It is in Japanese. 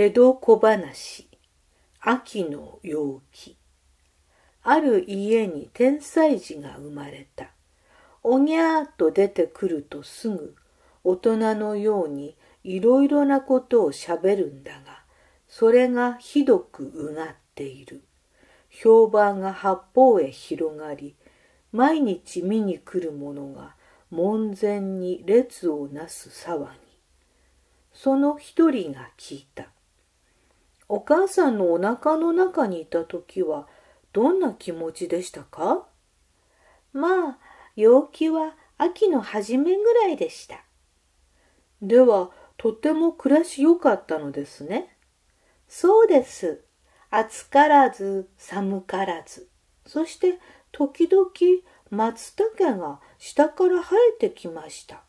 江戸小話秋の陽気ある家に天才児が生まれたおにゃーと出てくるとすぐ大人のようにいろいろなことをしゃべるんだがそれがひどくうがっている評判が八方へ広がり毎日見に来る者が門前に列をなす騒ぎその一人が聞いたお母さんのお腹の中にいた時はどんな気持ちでしたかまあ、陽気は秋の初めぐらいでした。では、とても暮らし良かったのですね。そうです。暑からず、寒からず。そして、時々、松茸が下から生えてきました。